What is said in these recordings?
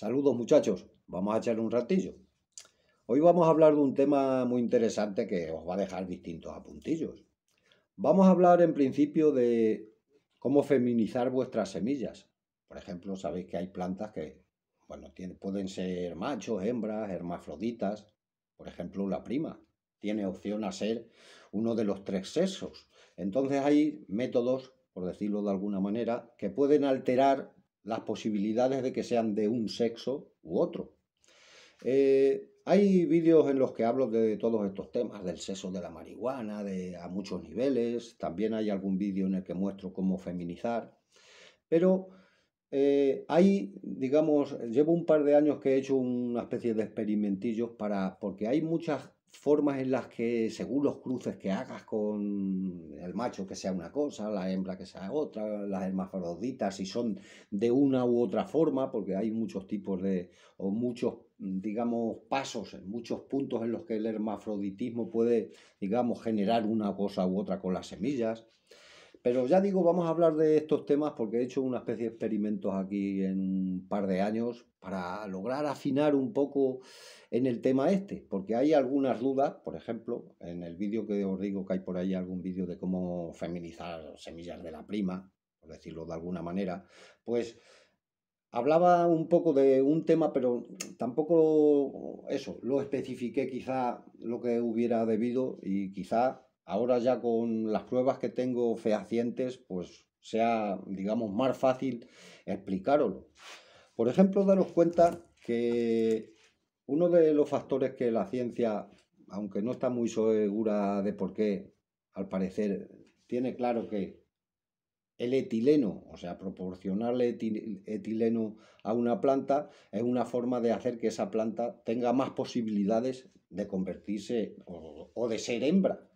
Saludos muchachos, vamos a echar un ratillo. Hoy vamos a hablar de un tema muy interesante que os va a dejar distintos apuntillos. Vamos a hablar en principio de cómo feminizar vuestras semillas. Por ejemplo, sabéis que hay plantas que bueno, pueden ser machos, hembras, hermafroditas. Por ejemplo, la prima tiene opción a ser uno de los tres sexos. Entonces hay métodos, por decirlo de alguna manera, que pueden alterar las posibilidades de que sean de un sexo u otro. Eh, hay vídeos en los que hablo de todos estos temas, del sexo de la marihuana, de, a muchos niveles. También hay algún vídeo en el que muestro cómo feminizar. Pero eh, hay, digamos, llevo un par de años que he hecho una especie de experimentillos para, porque hay muchas formas en las que, según los cruces que hagas con el macho que sea una cosa, la hembra que sea otra, las hermafroditas, si son de una u otra forma, porque hay muchos tipos de, o muchos, digamos, pasos, muchos puntos en los que el hermafroditismo puede, digamos, generar una cosa u otra con las semillas. Pero ya digo, vamos a hablar de estos temas porque he hecho una especie de experimentos aquí en un par de años para lograr afinar un poco en el tema este, porque hay algunas dudas, por ejemplo, en el vídeo que os digo que hay por ahí algún vídeo de cómo feminizar semillas de la prima, por decirlo de alguna manera, pues hablaba un poco de un tema, pero tampoco eso, lo especifiqué quizá lo que hubiera debido y quizá ahora ya con las pruebas que tengo fehacientes, pues sea, digamos, más fácil explicarlo. Por ejemplo, daros cuenta que uno de los factores que la ciencia, aunque no está muy segura de por qué, al parecer, tiene claro que el etileno, o sea, proporcionarle etileno a una planta es una forma de hacer que esa planta tenga más posibilidades de convertirse o de ser hembra.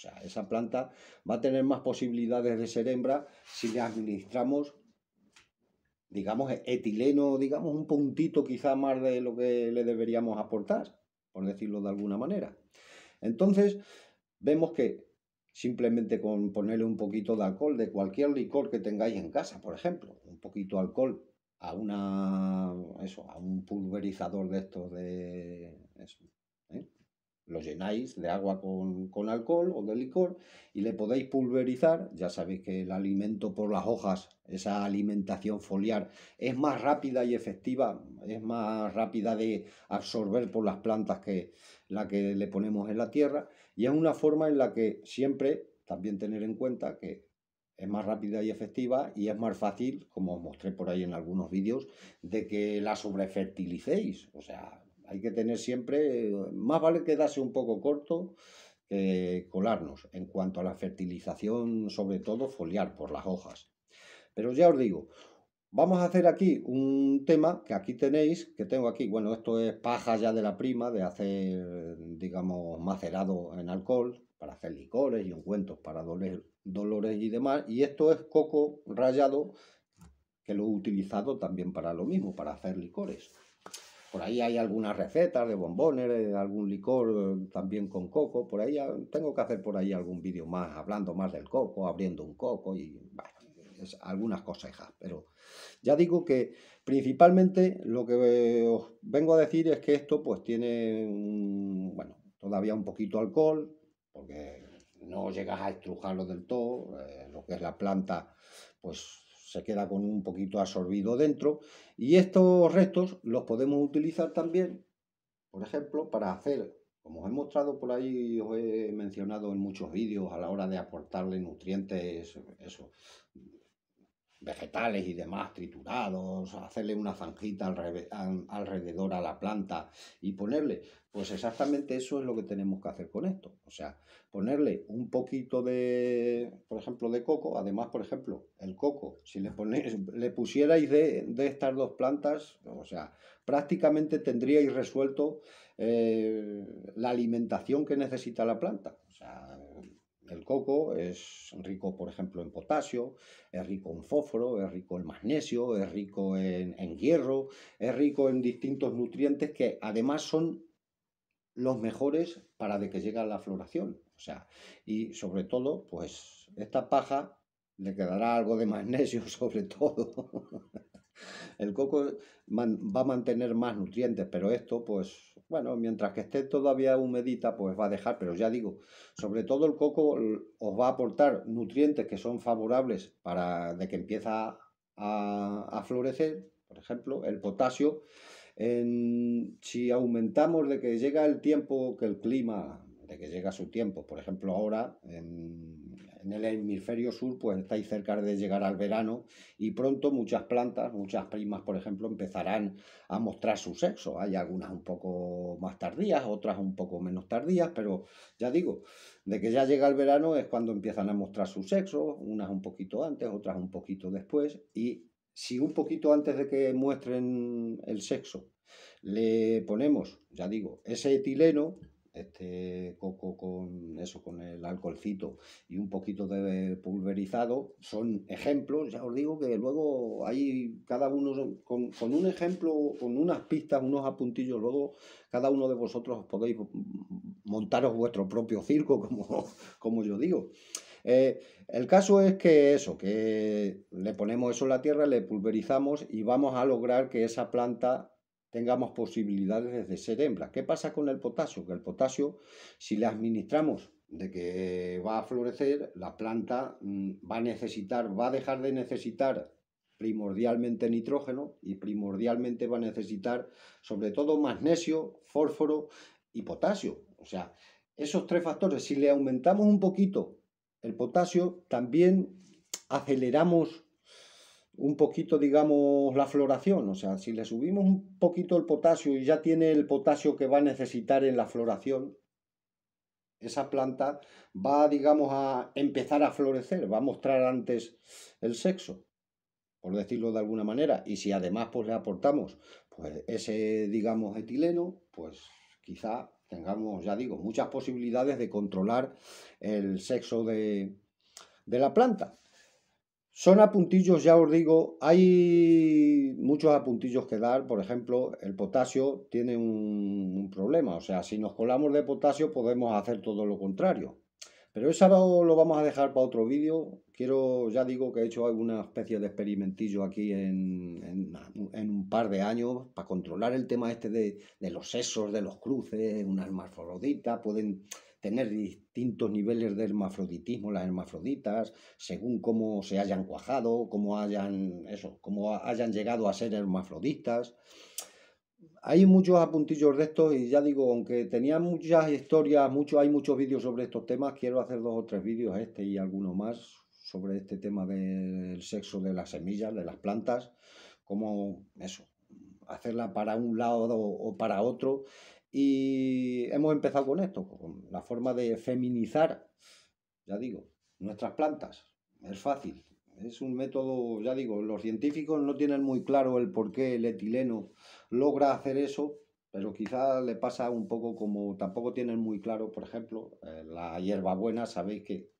O sea, esa planta va a tener más posibilidades de ser hembra si le administramos, digamos, etileno, digamos, un puntito quizá más de lo que le deberíamos aportar, por decirlo de alguna manera. Entonces, vemos que simplemente con ponerle un poquito de alcohol, de cualquier licor que tengáis en casa, por ejemplo, un poquito de alcohol a una a un pulverizador de estos de lo llenáis de agua con, alcohol o de licor y le podéis pulverizar. Ya sabéis que el alimento por las hojas, esa alimentación foliar, es más rápida y efectiva, es más rápida de absorber por las plantas que la que le ponemos en la tierra y es una forma en la que siempre también tener en cuenta que es más rápida y efectiva y es más fácil, como os mostré por ahí en algunos vídeos, de que la sobrefertilicéis. O sea, hay que tener siempre, más vale quedarse un poco corto que colarnos en cuanto a la fertilización, sobre todo foliar por las hojas. Pero ya os digo, vamos a hacer aquí un tema que aquí tenéis, que tengo aquí, bueno, esto es paja ya de la prima, de hacer, digamos, macerado en alcohol, para hacer licores y ungüentos para dolores y demás. Y esto es coco rallado, que lo he utilizado también para lo mismo, para hacer licores. Por ahí hay algunas recetas de bombones, de algún licor eh, también con coco. Por ahí ah, tengo que hacer por ahí algún vídeo más hablando más del coco, abriendo un coco y algunas cosejas. Pero ya digo que principalmente lo que eh, os vengo a decir es que esto pues tiene, bueno, todavía un poquito alcohol, porque no llegas a estrujarlo del todo. Eh, lo que es la planta, pues se queda con un poquito absorbido dentro. Y estos restos los podemos utilizar también, por ejemplo, para hacer, como os he mostrado por ahí, os he mencionado en muchos vídeos a la hora de aportarle nutrientes, vegetales y demás triturados, hacerle una zanjita alrededor a la planta y ponerle pues exactamente eso es lo que tenemos que hacer con esto. O sea, ponerle un poquito de, por ejemplo, de coco. Además, por ejemplo, el coco, si le, le pusierais de, estas dos plantas, o sea, prácticamente tendríais resuelto eh, la alimentación que necesita la planta. O sea, el coco es rico, por ejemplo, en potasio, es rico en fósforo, es rico en magnesio, es rico en, en hierro, es rico en distintos nutrientes que además son los mejores para de que llegue a la floración. O sea, y sobre todo, pues esta paja le quedará algo de magnesio sobre todo. El coco va a mantener más nutrientes, pero esto, pues, bueno, mientras que esté todavía humedita, pues va a dejar, pero ya digo, sobre todo el coco os va a aportar nutrientes que son favorables para de que empieza a, a florecer, por ejemplo, el potasio si aumentamos de que llega el tiempo que el clima, de que llega su tiempo, por ejemplo ahora en, en el hemisferio sur, pues estáis cerca de llegar al verano y pronto muchas plantas, muchas primas, por ejemplo, empezarán a mostrar su sexo. Hay algunas un poco más tardías, otras un poco menos tardías, pero ya digo, de que ya llega el verano es cuando empiezan a mostrar su sexo, unas un poquito antes, otras un poquito después y si un poquito antes de que muestren el sexo le ponemos, ya digo, ese etileno, este coco con eso, con el alcoholcito y un poquito de pulverizado, son ejemplos, ya os digo que luego hay cada uno con, un ejemplo, con unas pistas, unos apuntillos, luego cada uno de vosotros podéis montaros vuestro propio circo, como, como yo digo. Eh, el caso es que eso, que le ponemos eso en la tierra, le pulverizamos y vamos a lograr que esa planta tengamos posibilidades de ser hembra. ¿Qué pasa con el potasio? Que el potasio, si le administramos de que va a florecer, la planta mm, va a necesitar, va a dejar de necesitar primordialmente nitrógeno y primordialmente va a necesitar sobre todo magnesio, fósforo y potasio. O sea, esos tres factores, si le aumentamos un poquito el potasio, también aceleramos un poquito, digamos, la floración. O sea, si le subimos un poquito el potasio y ya tiene el potasio que va a necesitar en la floración, esa planta va, digamos, a empezar a florecer, va a mostrar antes el sexo, por decirlo de alguna manera. Y si además pues, le aportamos pues, ese, digamos, etileno, pues quizá tengamos, ya digo, muchas posibilidades de controlar el sexo de, la planta. Son apuntillos, ya os digo, hay muchos apuntillos que dar. Por ejemplo, el potasio tiene un problema. O sea, si nos colamos de potasio podemos hacer todo lo contrario. Pero eso lo vamos a dejar para otro vídeo. Quiero, ya digo que he hecho alguna especie de experimentillo aquí en, un par de años para controlar el tema este de, los sesos, de los cruces, una hermafrodita, pueden tener distintos niveles de hermafroditismo las hermafroditas, según cómo se hayan cuajado, cómo hayan, eso, cómo hayan llegado a ser hermafroditas hay muchos apuntillos de estos y ya digo, aunque tenía muchas historias, muchos, hay muchos vídeos sobre estos temas, quiero hacer dos o tres vídeos, este y alguno más, sobre este tema del sexo de las semillas, de las plantas, como eso, hacerla para un lado o para otro. Y hemos empezado con esto, con la forma de feminizar, ya digo, nuestras plantas. Es fácil, es un método, ya digo, los científicos no tienen muy claro el por qué el etileno logra hacer eso, pero quizá le pasa un poco como tampoco tienen muy claro, por ejemplo, eh, la hierbabuena, sabéis que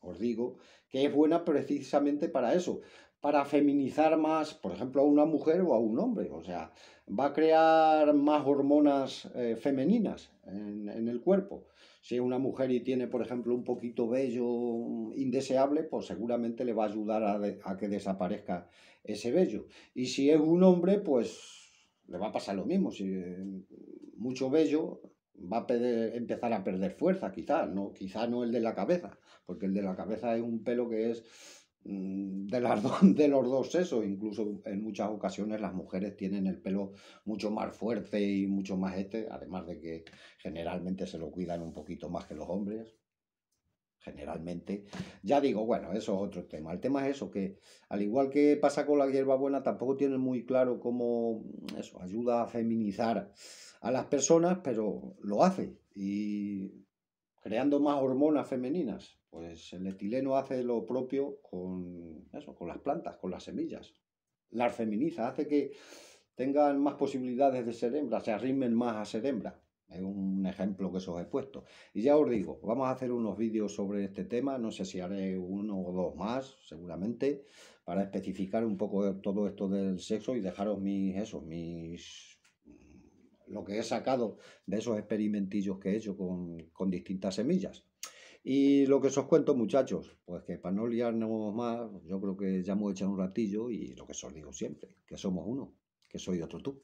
os digo que es buena precisamente para eso, para feminizar más, por ejemplo, a una mujer o a un hombre, o sea, va a crear más hormonas eh, femeninas en, en el cuerpo. Si es una mujer y tiene, por ejemplo, un poquito vello indeseable, pues seguramente le va a ayudar a, que desaparezca ese vello. Y si es un hombre, pues le va a pasar lo mismo. Si eh, mucho vello, va a empezar a perder fuerza, quizás, no, quizá no el de la cabeza, porque el de la cabeza es un pelo que es Mm, de, los dos sexos, incluso en muchas ocasiones las mujeres tienen el pelo mucho más fuerte y mucho más este, además de que generalmente se lo cuidan un poquito más que los hombres, generalmente. Ya digo, bueno, eso es otro tema. El tema es eso, que al igual que pasa con la hierbabuena, tampoco tienen muy claro cómo eso ayuda a feminizar a las personas, pero lo hace. Y creando más hormonas femeninas. Pues el etileno hace lo propio con, con las plantas, con las semillas. Las feminiza, hace que tengan más posibilidades de ser hembra, se arrimen más a ser hembra. Es un ejemplo que os he puesto. Y ya os digo, vamos a hacer unos vídeos sobre este tema, no sé si haré uno o dos más, seguramente, para especificar un poco todo esto del sexo y dejaros mis, esos, mis lo que he sacado de esos experimentillos que he hecho con, distintas semillas. Y lo que os cuento, muchachos, pues que para no liarnos más, yo creo que ya hemos echado un ratillo y lo que os digo siempre, que somos uno, que soy otro tú.